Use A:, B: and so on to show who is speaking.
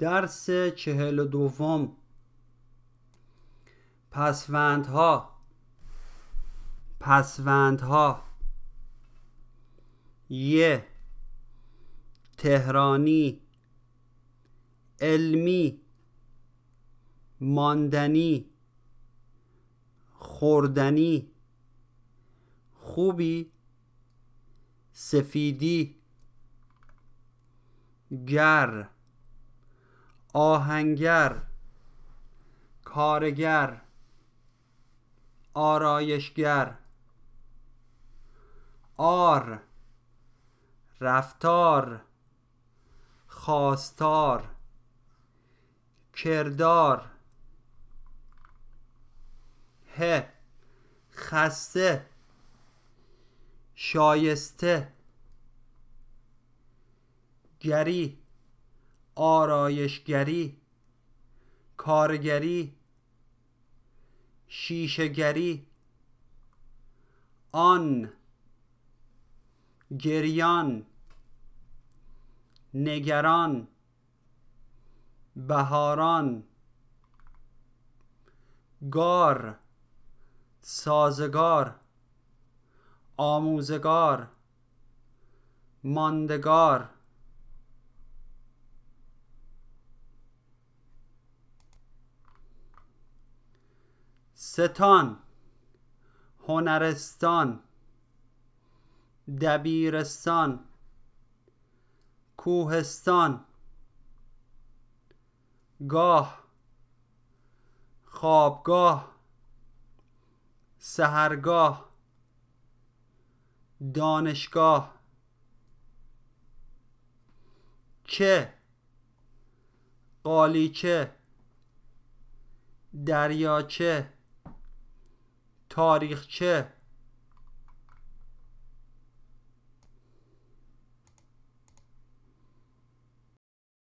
A: درس چهل و دوم پسوندها پسوندها یه تهرانی علمی ماندنی خوردنی خوبی سفیدی گر آهنگر کارگر آرایشگر آر رفتار خواستار کردار ه خسته شایسته گری آرایشگری کارگری شیشگری آن گریان نگران بهاران گار سازگار آموزگار ماندگار ستان هنرستان دبیرستان کوهستان گاه خوابگاه سهرگاه دانشگاه چه قالیچه دریاچه چه؟